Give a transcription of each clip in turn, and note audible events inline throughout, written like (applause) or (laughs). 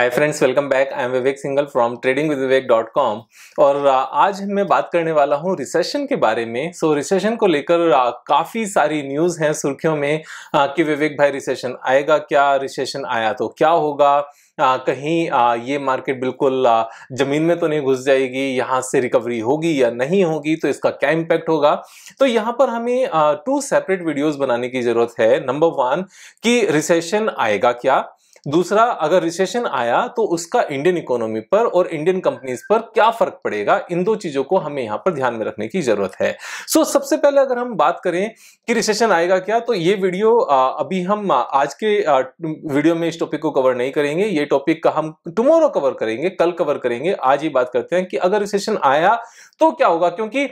hi friends welcome back I am Vivek Singhal from trading with Vivek dot com और uh, आज मैं बात करने वाला हूँ रिसेशन के बारे में सो so, रिसेशन को लेकर uh, काफ़ी सारी न्यूज़ हैं सुर्खियों में uh, कि विवेक भाई रिसेशन आएगा क्या रिसेशन आया तो क्या होगा आ, कहीं आ, ये मार्केट बिल्कुल आ, जमीन में तो नहीं घुस जाएगी यहाँ से रिकवरी होगी या नहीं होगी तो इसका क्या इम्पैक्ट होगा तो यहाँ पर हमें टू सेपरेट वीडियोस बनाने की ज़रूरत है नंबर वन कि रिसेशन आएगा क्या दूसरा अगर रिसेशन आया तो उसका इंडियन इकोनॉमी पर और इंडियन कंपनीज पर क्या फर्क पड़ेगा इन दो चीजों को हमें यहां पर ध्यान में रखने की जरूरत है सो so, सबसे पहले अगर हम बात करें कि रिसेशन आएगा क्या तो ये वीडियो अभी हम आज के वीडियो में इस टॉपिक को कवर नहीं करेंगे ये टॉपिक का हम टुमोरो कवर करेंगे कल कवर करेंगे आज ही बात करते हैं कि अगर रिसेशन आया तो क्या होगा क्योंकि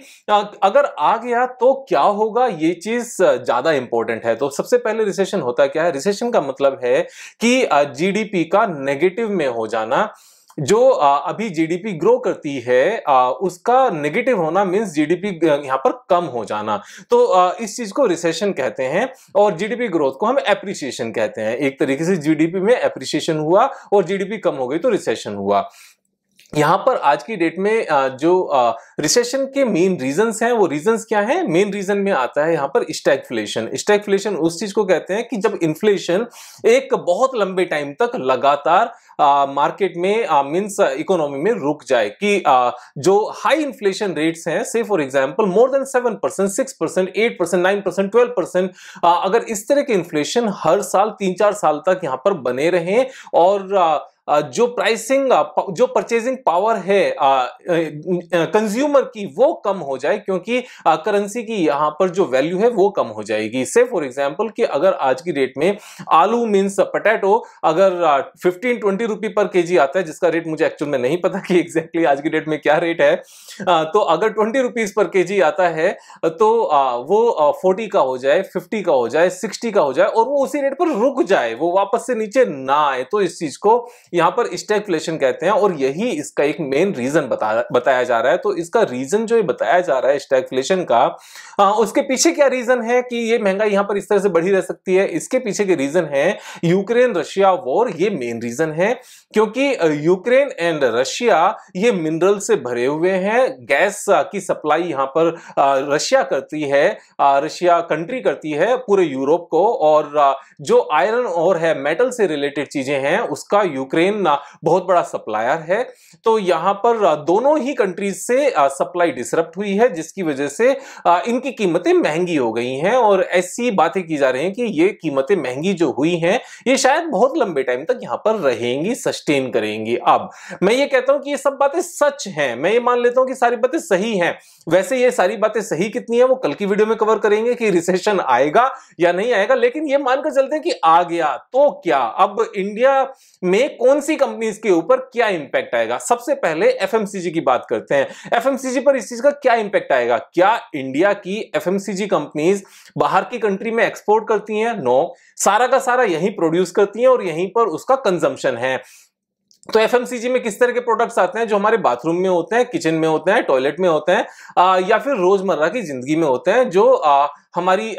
अगर आ गया तो क्या होगा ये चीज ज्यादा इंपॉर्टेंट है तो सबसे पहले रिसेशन होता क्या है रिसेशन का मतलब है कि जीडीपी का नेगेटिव में हो जाना जो अभी जीडीपी ग्रो करती है उसका नेगेटिव होना मीन्स जीडीपी यहाँ पर कम हो जाना तो इस चीज को रिसेशन कहते हैं और जीडीपी ग्रोथ को हम एप्रिसिएशन कहते हैं एक तरीके से जीडीपी में एप्रिसिएशन हुआ और जीडीपी कम हो गई तो रिसेशन हुआ यहाँ पर आज की डेट में जो रिसेशन के मेन रीजंस हैं वो रीजंस क्या हैं मेन रीजन में आता है यहाँ पर स्टैगफ्लेशन स्टैगफ्लेशन उस चीज को कहते हैं कि जब इन्फ्लेशन एक बहुत लंबे टाइम तक लगातार मार्केट में मीन्स इकोनॉमी में रुक जाए कि आ, जो हाई इन्फ्लेशन रेट्स हैं से for example more than seven percent six percent eight percent nine percent twelve percent अगर इस तरह के इन्फ्लेशन हर साल तीन चार साल तक यहाँ पर बने रहें और आ, जो प्राइसिंग जो परचेजिंग पावर है कंज्यूमर की वो कम हो जाए क्योंकि करेंसी की यहाँ पर जो वैल्यू है वो कम हो जाएगी से फॉर एग्जांपल कि अगर आज की डेट में आलू मीन्स पटेटो अगर फिफ्टीन ट्वेंटी रुपी पर के आता है जिसका रेट मुझे एक्चुअल में नहीं पता कि एग्जैक्टली आज की डेट में क्या रेट है तो अगर ट्वेंटी रुपीज पर के आता है तो वो फोर्टी का हो जाए फिफ्टी का हो जाए सिक्सटी का हो जाए और वो उसी रेट पर रुक जाए वो वापस से नीचे ना आए तो इस चीज को यहां पर स्टेगफ्लेशन कहते हैं और यही इसका एक मेन रीजन बता, बताया जा रहा है तो इसका रीजन जो बताया जा रहा है स्टेगफ्लेशन का आ, उसके पीछे क्या रीजन है कि ये महंगाई यहां पर इस तरह से बढ़ी रह सकती है इसके पीछे के रीजन है यूक्रेन रशिया वॉर ये मेन रीजन है क्योंकि यूक्रेन एंड रशिया ये मिनरल से भरे हुए हैं गैस की सप्लाई यहां पर रशिया करती है रशिया कंट्री करती है पूरे यूरोप को और जो आयरन और है मेटल से रिलेटेड चीजें हैं उसका यूक्रेन यूक्रेन बहुत बड़ा सप्लायर है तो यहां पर दोनों ही कंट्रीज से सप्लाई डिसरप्ट हुई है जिसकी वजह से इनकी कीमतें महंगी हो गई हैं और ऐसी बातें की जा रही हैं कि ये कीमतें महंगी जो हुई हैं ये शायद बहुत लंबे टाइम तक यहां पर रहेंगी सस्टेन करेंगी अब मैं ये कहता हूं कि ये सब बातें सच हैं मैं ये मान लेता हूं कि सारी बातें सही हैं वैसे ये सारी बातें सही कितनी है वो कल की वीडियो में कवर करेंगे कि रिसेशन आएगा या नहीं आएगा लेकिन ये मानकर चलते हैं कि आ गया तो क्या अब इंडिया में कौन कौन सी कंपनीज के ऊपर क्या इंपैक्ट आएगा सबसे पहले एफ की बात करते हैं एफ पर इस चीज का क्या इंपैक्ट आएगा क्या इंडिया की एफ कंपनीज बाहर की कंट्री में एक्सपोर्ट करती हैं नो सारा का सारा यही प्रोड्यूस करती हैं और यहीं पर उसका कंजम्पशन है तो एफ में किस तरह के प्रोडक्ट्स आते हैं जो हमारे बाथरूम में होते हैं किचन में होते हैं टॉयलेट में होते हैं आ, या फिर रोजमर्रा की जिंदगी में होते हैं जो आ, हमारी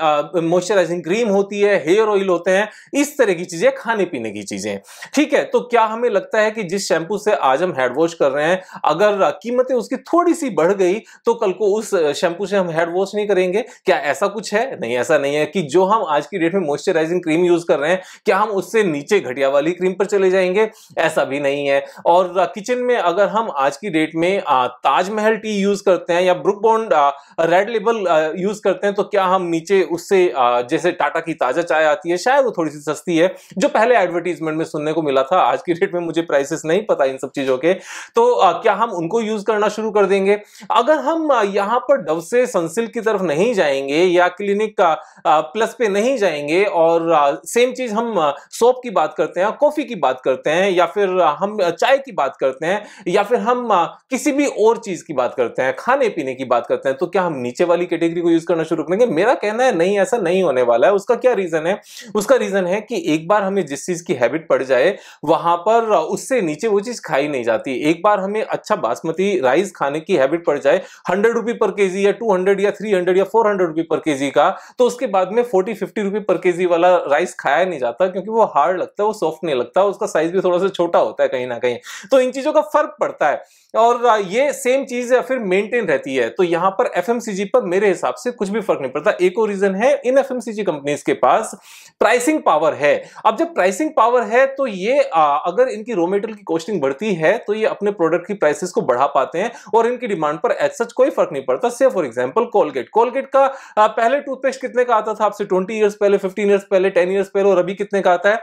मॉइस्चराइजिंग क्रीम होती है हेयर ऑयल होते हैं इस तरह की चीजें खाने पीने की चीजें ठीक है तो क्या हमें लगता है कि जिस शैंपू से आज हम हेड वॉश कर रहे हैं अगर कीमतें उसकी थोड़ी सी बढ़ गई तो कल को उस शैंपू से हम हेड वॉश नहीं करेंगे क्या ऐसा कुछ है नहीं ऐसा नहीं है कि जो हम आज की डेट में मॉइस्चराइजिंग क्रीम यूज कर रहे हैं क्या हम उससे नीचे घटिया वाली क्रीम पर चले जाएंगे ऐसा भी नहीं है और किचन में अगर हम आज की डेट में ताजमहल टी यूज करते हैं या Brooke Bond Red Label use करते हैं तो क्या हम नीचे उससे जैसे टाटा की ताजा चाय आती है शायद वो थोड़ी सी सस्ती है जो पहले एडवर्टीजमेंट में सुनने को मिला था आज की डेट में मुझे प्राइसेस नहीं पता इन सब चीजों के तो क्या हम उनको यूज करना शुरू कर देंगे अगर हम यहाँ पर डव से सनसिल्क की तरफ नहीं जाएंगे या क्लिनिक का प्लस पे नहीं जाएंगे और सेम चीज हम सोप की बात करते हैं कॉफी की बात करते हैं या फिर हम चाय की बात करते हैं या फिर हम किसी भी और चीज की बात करते हैं खाने पीने की बात करते हैं तो क्या हम नीचे वाली कैटेगरी को यूज करना शुरू करेंगे मेरा मेरा कहना है नहीं ऐसा नहीं होने वाला है उसका क्या रीजन है उसका रीजन है कि एक बार हमें जिस चीज की हैबिट पड़ जाए वहां पर उससे नीचे वो चीज खाई नहीं जाती एक बार हमें अच्छा बासमती राइस खाने की हैबिट पड़ जाए हंड्रेड रुपी पर के या टू या थ्री या फोर हंड्रेड रुपी पर के का तो उसके बाद में फोर्टी फिफ्टी रुपी पर के वाला राइस खाया नहीं जाता क्योंकि वो हार्ड लगता है वो सॉफ्ट नहीं लगता उसका साइज भी थोड़ा सा छोटा होता है कहीं ना कहीं तो इन चीजों का फर्क पड़ता है और ये सेम चीज या फिर मेंटेन रहती है तो यहां पर एफ पर मेरे हिसाब से कुछ भी फर्क नहीं पड़ता एक और रीजन है इन एफ कंपनीज के पास प्राइसिंग पावर है अब जब प्राइसिंग पावर है तो ये आ, अगर इनकी रो मेटेरियल की कॉस्टिंग बढ़ती है तो ये अपने प्रोडक्ट की प्राइसेस को बढ़ा पाते हैं और इनकी डिमांड पर एज सच कोई फर्क नहीं पड़ता से फॉर एग्जाम्पल कोलगेट कोलगेट का आ, पहले टूथपेस्ट कितने का आता था आपसे ट्वेंटी ईयर्स पहले फिफ्टीन ईयर्स पहले टेन ईयर्स पहले और अभी कितने का आता है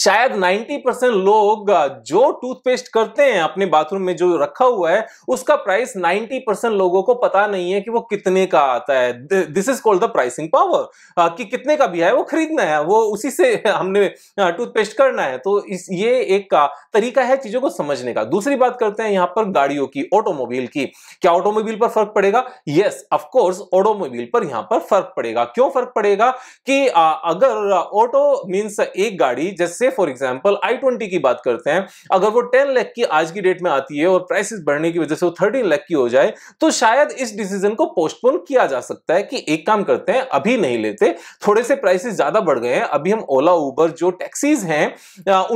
शायद 90 परसेंट लोग जो टूथपेस्ट करते हैं अपने बाथरूम में जो रखा हुआ है उसका प्राइस 90 परसेंट लोगों को पता नहीं है कि वो कितने का आता है this is called the pricing power कि कितने का भी है वो खरीदना है वो उसी से (laughs) हमने टूथपेस्ट करना है तो इस ये एक तरीका है चीजों को समझने का दूसरी बात करते हैं यहां पर गाड़ियों की ऑटोमोबाइल की क्या ऑटोमोबाइल पर फर्क पड़ेगा यस ऑफकोर्स ऑटोमोबाइल पर यहाँ पर फर्क पड़ेगा क्यों फर्क पड़ेगा कि अगर ऑटो मीन्स एक गाड़ी जैसे से फॉर एग्जाम्पल आई ट्वेंटी की बात करते हैं अगर वो टेन लैख की आज की डेट में आती है और प्राइसेस बढ़ने की वजह से वो थर्टीन लैख की हो जाए तो शायद इस डिसीजन को पोस्टपोन किया जा सकता है कि एक काम करते हैं अभी नहीं लेते थोड़े से प्राइसेस ज्यादा बढ़ गए हैं अभी हम ओला उबर जो टैक्सीज हैं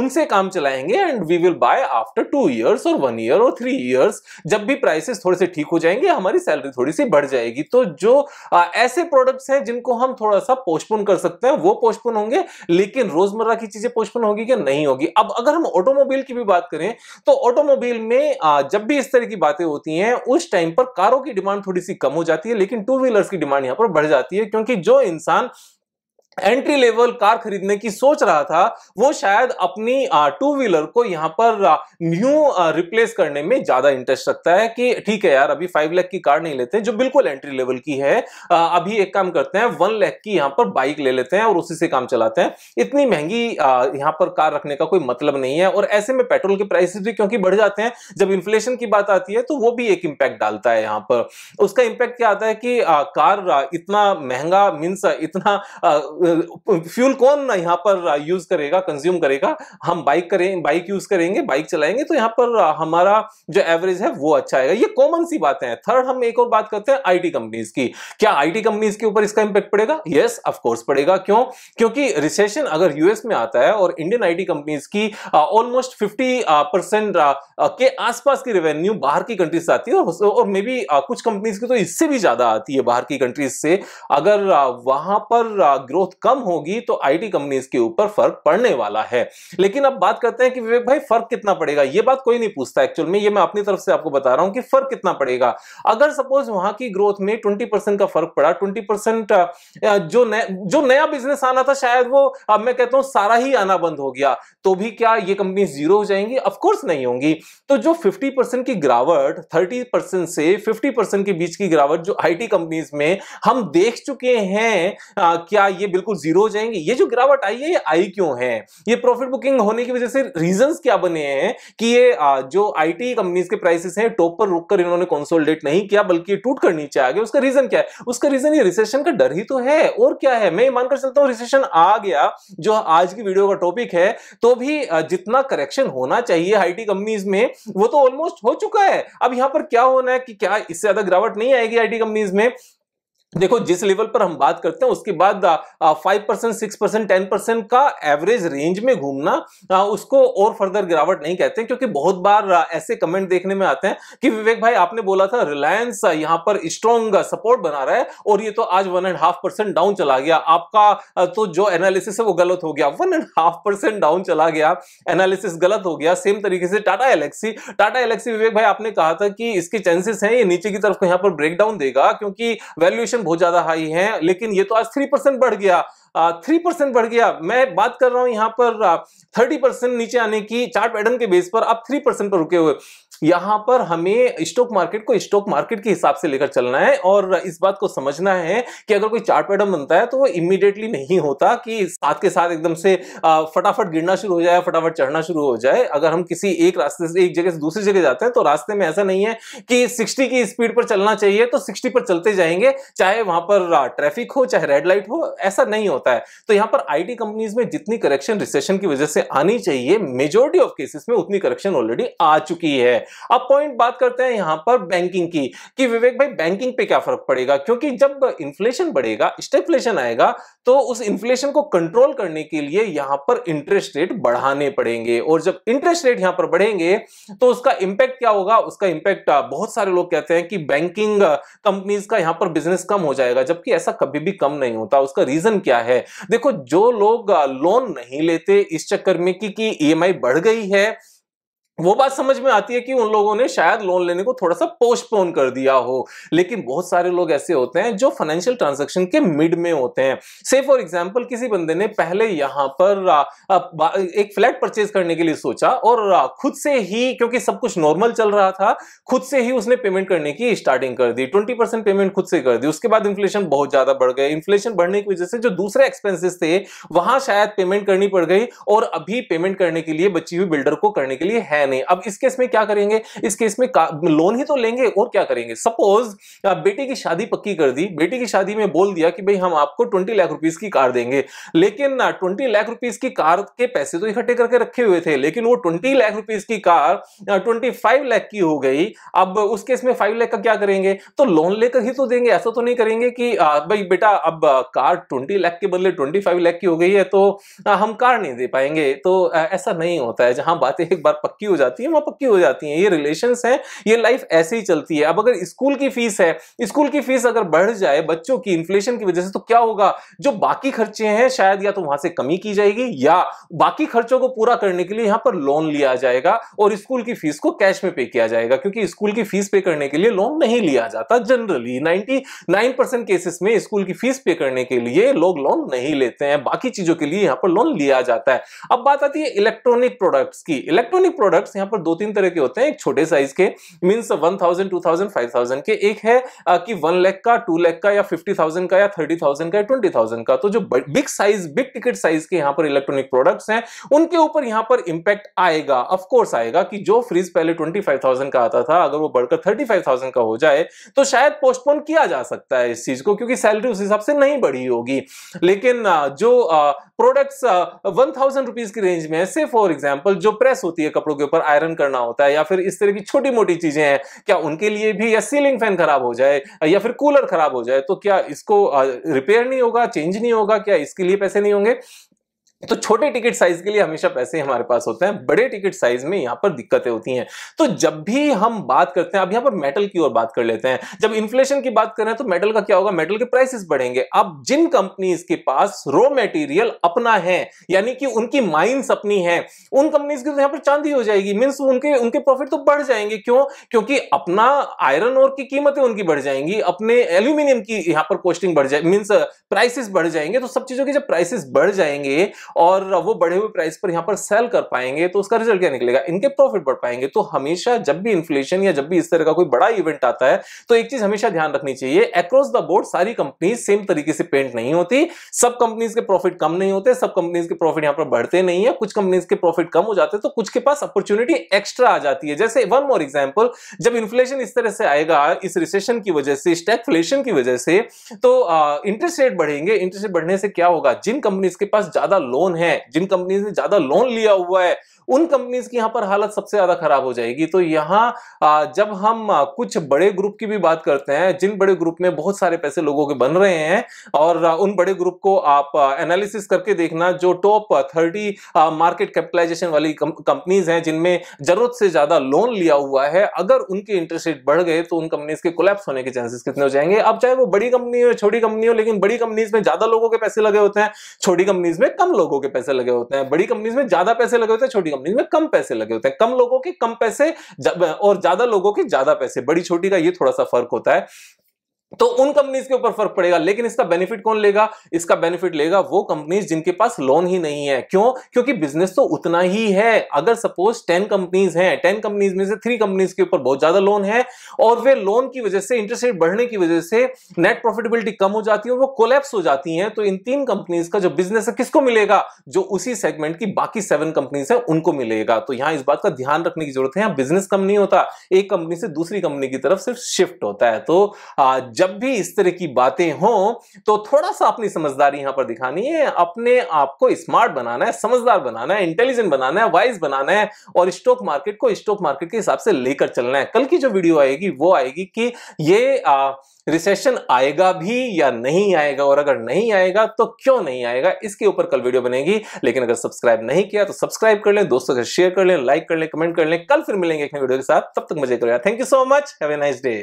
उनसे काम चलाएंगे and we will buy after two years और वन ईयर और थ्री ईयर्स जब भी प्राइसेस थोड़े से ठीक हो जाएंगे हमारी सैलरी थोड़ी सी बढ़ जाएगी तो जो आ, ऐसे प्रोडक्ट्स हैं जिनको हम थोड़ा सा पोस्टपोन कर सकते हैं वो पोस्टपोन होंगे लेकिन रोजमर्रा की चीजें पोस्टपोन सक्सेसफुल होगी या नहीं होगी अब अगर हम ऑटोमोबाइल की भी बात करें तो ऑटोमोबाइल में जब भी इस तरह की बातें होती हैं उस टाइम पर कारों की डिमांड थोड़ी सी कम हो जाती है लेकिन टू व्हीलर्स की डिमांड यहाँ पर बढ़ जाती है क्योंकि जो इंसान एंट्री लेवल कार खरीदने की सोच रहा था वो शायद अपनी टू व्हीलर को यहाँ पर न्यू रिप्लेस करने में ज्यादा इंटरेस्ट रखता है कि ठीक है यार अभी फाइव लैख की कार नहीं लेते जो बिल्कुल एंट्री लेवल की है अभी एक काम करते हैं वन लैख की यहाँ पर बाइक ले लेते हैं और उसी से काम चलाते हैं इतनी महंगी यहाँ पर कार रखने का कोई मतलब नहीं है और ऐसे में पेट्रोल के प्राइसेस भी क्योंकि बढ़ जाते हैं जब इन्फ्लेशन की बात आती है तो वो भी एक इम्पैक्ट डालता है यहाँ पर उसका इम्पैक्ट क्या आता है कि कार इतना महंगा मीन्स इतना फ्यूल कौन यहाँ पर यूज करेगा कंज्यूम करेगा हम बाइक करें बाइक यूज करेंगे बाइक चलाएंगे तो यहाँ पर हमारा जो एवरेज है वो अच्छा आएगा ये कॉमन सी बातें हैं थर्ड हम एक और बात करते हैं आईटी कंपनीज की क्या आईटी कंपनीज के ऊपर इसका इंपैक्ट पड़ेगा यस ऑफकोर्स पड़ेगा क्यों क्योंकि रिसेशन अगर यूएस में आता है और इंडियन आईटी कंपनीज की ऑलमोस्ट फिफ्टी परसेंट के आसपास की रेवेन्यू बाहर की कंट्रीज से आती है और मे बी कुछ कंपनीज की तो इससे भी ज्यादा आती है बाहर की कंट्रीज से अगर वहां पर ग्रोथ कम होगी तो आईटी कंपनीज के ऊपर फर्क पड़ने वाला है लेकिन अब बात करते हैं कि विवेक भाई फर्क कितना पड़ेगा ये बात कोई नहीं पूछता एक्चुअल में ये मैं अपनी तरफ से आपको बता रहा हूं कि फर्क कितना पड़ेगा अगर सपोज वहां की ग्रोथ में ट्वेंटी का फर्क पड़ा ट्वेंटी जो नया जो नया बिजनेस आना था शायद वो अब मैं कहता हूं सारा ही आना बंद हो गया तो भी क्या ये कंपनी जीरो हो जाएंगी अफकोर्स नहीं होंगी तो जो फिफ्टी की गिरावट थर्टी से फिफ्टी के बीच की गिरावट जो आईटी कंपनीज में हम देख चुके हैं आ, क्या ये बिल्कुल बिल्कुल जीरो हो जाएंगे ये जो गिरावट आई है ये आई क्यों है ये प्रॉफिट बुकिंग होने की वजह से रीजन क्या बने हैं कि ये जो आई टी कंपनीज के प्राइसेस हैं टॉप पर रुक कर इन्होंने कंसोलिडेट नहीं किया बल्कि टूट कर नीचे आ गया उसका रीजन क्या है उसका रीजन ये रिसेशन का डर ही तो है और क्या है मैं मानकर चलता हूँ रिसेशन आ गया जो आज की वीडियो का टॉपिक है तो भी जितना करेक्शन होना चाहिए आईटी कंपनीज में वो तो ऑलमोस्ट हो चुका है अब यहाँ पर क्या होना है कि क्या इससे ज्यादा गिरावट नहीं आएगी आईटी कंपनीज में देखो जिस लेवल पर हम बात करते हैं उसके बाद five percent six percent ten percent का एवरेज रेंज में घूमना उसको और फर्दर गिरावट नहीं कहते हैं क्योंकि बहुत बार ऐसे कमेंट देखने में आते हैं कि विवेक भाई आपने बोला था रिलायंस यहां पर स्ट्रॉन्ग सपोर्ट बना रहा है और ये तो आज one and half percent down चला गया आपका तो जो एनालिसिस है वो गलत हो गया one and half percent down चला गया एनालिसिस गलत हो गया सेम तरीके से टाटा एलेक्सी टाटा एलेक्सी विवेक भाई आपने कहा था कि इसके चांसेस है ये नीचे की तरफ यहां पर ब्रेक डाउन देगा क्योंकि वैल्यूएशन इन्फ्लेशन बहुत ज्यादा हाई है लेकिन ये तो आज थ्री परसेंट बढ़ गया थ्री परसेंट बढ़ गया मैं बात कर रहा हूं यहां पर थर्टी परसेंट नीचे आने की चार्ट पैटर्न के बेस पर अब थ्री परसेंट पर रुके हुए यहां पर हमें स्टॉक मार्केट को स्टॉक मार्केट के हिसाब से लेकर चलना है और इस बात को समझना है कि अगर कोई चार्ट पैटर्न बनता है तो वो इमीडिएटली नहीं होता कि साथ के साथ एकदम से फटाफट गिरना शुरू हो जाए फटाफट चढ़ना शुरू हो जाए अगर हम किसी एक रास्ते से एक जगह से दूसरी जगह जाते हैं तो रास्ते में ऐसा नहीं है कि सिक्सटी की स्पीड पर चलना चाहिए तो सिक्सटी पर चलते जाएंगे चाहे वहां पर ट्रैफिक हो चाहे रेड लाइट हो ऐसा नहीं होता है तो यहां पर आई कंपनीज में जितनी करेक्शन रिसेशन की वजह से आनी चाहिए मेजोरिटी ऑफ केसेस में उतनी करेक्शन ऑलरेडी आ चुकी है अब पॉइंट बात करते हैं यहां पर बैंकिंग की कि विवेक भाई बैंकिंग पे क्या फर्क पड़ेगा क्योंकि जब इन्फ्लेशन बढ़ेगा स्टेफ्लेशन आएगा तो उस इन्फ्लेशन को कंट्रोल करने के लिए यहां पर इंटरेस्ट रेट बढ़ाने पड़ेंगे और जब इंटरेस्ट रेट यहां पर बढ़ेंगे तो उसका इंपैक्ट क्या होगा उसका इंपैक्ट बहुत सारे लोग कहते हैं कि बैंकिंग कंपनीज का यहां पर बिजनेस कम हो जाएगा जबकि ऐसा कभी भी कम नहीं होता उसका रीजन क्या है देखो जो लोग लोन नहीं लेते इस चक्कर में कि, ई ईएमआई e बढ़ गई है वो बात समझ में आती है कि उन लोगों ने शायद लोन लेने को थोड़ा सा पोस्टपोन कर दिया हो लेकिन बहुत सारे लोग ऐसे होते हैं जो फाइनेंशियल ट्रांजैक्शन के मिड में होते हैं से फॉर एग्जांपल किसी बंदे ने पहले यहाँ पर एक फ्लैट परचेज करने के लिए सोचा और खुद से ही क्योंकि सब कुछ नॉर्मल चल रहा था खुद से ही उसने पेमेंट करने की स्टार्टिंग कर दी ट्वेंटी पेमेंट खुद से कर दी उसके बाद इन्फ्लेशन बहुत ज्यादा बढ़ गए इन्फ्लेशन बढ़ने की वजह से जो दूसरे एक्सपेंसिस थे वहां शायद पेमेंट करनी पड़ गई और अभी पेमेंट करने के लिए बची हुई बिल्डर को करने के लिए है है नहीं अब इस केस में क्या करेंगे इस केस में लोन ही तो लेंगे और क्या करेंगे सपोज बेटी की शादी पक्की कर दी बेटी की शादी में बोल दिया कि भाई हम आपको ट्वेंटी लाख रुपीज की कार देंगे लेकिन ट्वेंटी लाख रुपीज की कार के पैसे तो इकट्ठे करके रखे हुए थे लेकिन वो ट्वेंटी लाख रुपीज की कार ट्वेंटी फाइव लाख की हो गई अब उस केस में फाइव लाख का क्या करेंगे तो लोन लेकर ही तो देंगे ऐसा तो नहीं करेंगे कि भाई बेटा अब कार ट्वेंटी लाख के बदले ट्वेंटी फाइव लाख की हो गई है तो हम कार नहीं दे पाएंगे तो ऐसा नहीं होता है जहां बातें एक बार पक्की हो जाती है वहां पक्की हो जाती है ये रिलेशन है ये लाइफ ऐसे ही चलती है अब अगर स्कूल की फीस है स्कूल की फीस अगर बढ़ जाए बच्चों की इन्फ्लेशन की वजह से तो क्या होगा जो बाकी खर्चे हैं शायद या तो वहां से कमी की जाएगी या बाकी खर्चों को पूरा करने के लिए यहां पर लोन लिया जाएगा और स्कूल की फीस को कैश में पे किया जाएगा क्योंकि स्कूल की फीस पे करने के लिए लोन नहीं लिया जाता जनरली 99 परसेंट केसेस में स्कूल की फीस पे करने के लिए लोग लोन नहीं लेते हैं बाकी चीजों के लिए यहां पर लोन लिया जाता है अब बात आती है इलेक्ट्रॉनिक प्रोडक्ट्स की इलेक्ट्रॉनिक प्रोडक्ट प्रोडक्ट्स यहाँ पर दो तीन तरह के होते हैं एक छोटे साइज के means one thousand two thousand five thousand के एक है कि वन लैख का टू लैख का या फिफ्टी थाउजेंड का या थर्टी थाउजेंड का या ट्वेंटी थाउजेंड का तो जो big size big ticket size के यहाँ पर इलेक्ट्रॉनिक प्रोडक्ट्स हैं उनके ऊपर यहाँ पर इम्पैक्ट आएगा ऑफकोर्स आएगा कि जो फ्रीज पहले ट्वेंटी फाइव थाउजेंड का आता था अगर वो बढ़कर थर्टी फाइव थाउजेंड का हो जाए तो शायद पोस्टपोन किया जा सकता है इस चीज को क्योंकि सैलरी उस हिसाब से नहीं बढ़ी होगी लेकिन जो प्रोडक्ट्स वन थाउजेंड रुपीज की रेंज में है से फॉर एग्जाम्पल जो प्रेस होती है कपड़ों के ऊपर ऊपर आयरन करना होता है या फिर इस तरह की छोटी मोटी चीजें हैं क्या उनके लिए भी या सीलिंग फैन खराब हो जाए या फिर कूलर खराब हो जाए तो क्या इसको रिपेयर नहीं होगा चेंज नहीं होगा क्या इसके लिए पैसे नहीं होंगे तो छोटे टिकट साइज के लिए हमेशा पैसे हमारे पास होते हैं बड़े टिकट साइज में यहां पर दिक्कतें होती हैं तो जब भी हम बात करते हैं अब यहां पर मेटल की ओर बात कर लेते हैं जब इन्फ्लेशन की बात करें तो मेटल का क्या होगा मेटल के प्राइसेस बढ़ेंगे अब जिन कंपनीज के पास रॉ मेटीरियल अपना है यानी कि उनकी माइन्स अपनी है उन कंपनीज की तो यहां पर चांदी हो जाएगी मीन्स उनके उनके प्रॉफिट तो बढ़ जाएंगे क्यों क्योंकि अपना आयरन और की कीमतें उनकी बढ़ जाएंगी अपने एल्यूमिनियम की यहां पर कॉस्टिंग बढ़ जाए मीन्स प्राइसेस बढ़ जाएंगे तो सब चीजों की जब प्राइसेस बढ़ जाएंगे और वो बढ़े हुए प्राइस पर यहाँ पर सेल कर पाएंगे तो उसका रिजल्ट क्या निकलेगा इनके प्रॉफिट बढ़ पाएंगे तो हमेशा जब भी इन्फ्लेशन या जब भी इस तरह का कोई बड़ा इवेंट आता है तो एक चीज हमेशा ध्यान रखनी चाहिए अक्रॉस द बोर्ड सारी कंपनी सेम तरीके से पेंट नहीं होती सब कंपनीज के प्रॉफिट कम नहीं होते सब कंपनीज के प्रॉफिट यहाँ पर बढ़ते नहीं है कुछ कंपनीज के प्रॉफिट कम हो जाते हैं तो कुछ के पास अपॉर्चुनिटी एक्स्ट्रा आ जाती है जैसे वन मोर एग्जाम्पल जब इन्फ्लेशन इस तरह से आएगा इस रिसेशन की वजह से स्टेकफ्लेशन की वजह से तो इंटरेस्ट रेट बढ़ेंगे इंटरेस्ट रेट बढ़ने से क्या होगा जिन कंपनीज के पास ज्यादा लोन है जिन कंपनीज ने ज्यादा लोन लिया हुआ है उन कंपनीज की यहां पर हालत सबसे ज्यादा खराब हो जाएगी तो यहां जब हम कुछ बड़े ग्रुप की भी बात करते हैं जिन बड़े ग्रुप में बहुत सारे पैसे लोगों के बन रहे हैं और उन बड़े ग्रुप को आप एनालिसिस करके देखना जो टॉप थर्टी मार्केट कैपिटलाइजेशन वाली कंपनीज हैं जिनमें जरूरत से ज्यादा लोन लिया हुआ है अगर उनके इंटरेस्ट रेट बढ़ गए तो उन कंपनीज के कोलेप्स होने के चांसेस कितने हो जाएंगे अब चाहे वो बड़ी कंपनी हो छोटी कंपनी हो लेकिन बड़ी कंपनीज में ज्यादा लोगों के पैसे लगे होते हैं छोटी कंपनीज में कम लोग लोगों के पैसे लगे होते हैं बड़ी कंपनीज में ज्यादा पैसे लगे होते हैं छोटी कंपनीज में कम पैसे लगे होते हैं कम लोगों के कम पैसे और ज्यादा लोगों के ज्यादा पैसे बड़ी छोटी का ये थोड़ा सा फर्क होता है तो उन कंपनीज के ऊपर फर्क पड़ेगा लेकिन इसका बेनिफिट कौन लेगा इसका बेनिफिट लेगा वो कंपनीज जिनके पास लोन ही नहीं है क्यों क्योंकि बिजनेस तो उतना ही है अगर सपोज टेन कंपनीज हैं टेन कंपनीज में से थ्री कंपनीज के ऊपर बहुत ज्यादा लोन है और वे लोन की वजह से इंटरेस्ट रेट बढ़ने की वजह से नेट प्रॉफिटेबिलिटी कम हो जाती है और वो कोलेप्स हो जाती है तो इन तीन कंपनीज का जो बिजनेस है किसको मिलेगा जो उसी सेगमेंट की बाकी सेवन कंपनीज है उनको मिलेगा तो यहां इस बात का ध्यान रखने की जरूरत है बिजनेस कम नहीं होता एक कंपनी से दूसरी कंपनी की तरफ सिर्फ शिफ्ट होता है तो जब जब भी इस तरह की बातें हों तो थोड़ा सा अपनी समझदारी यहां पर दिखानी है अपने आप को स्मार्ट बनाना है समझदार बनाना है इंटेलिजेंट बनाना है वाइज बनाना है और स्टॉक मार्केट को स्टॉक मार्केट के हिसाब से लेकर चलना है कल की जो वीडियो आएगी वो आएगी कि ये आ, रिसेशन आएगा भी या नहीं आएगा और अगर नहीं आएगा तो क्यों नहीं आएगा इसके ऊपर कल वीडियो बनेगी लेकिन अगर सब्सक्राइब नहीं किया तो सब्सक्राइब कर लें दोस्तों के शेयर कर लें लाइक कर लें कमेंट कर लें कल फिर मिलेंगे एक नई वीडियो के साथ तब तक मजे कर thank you so much have a nice day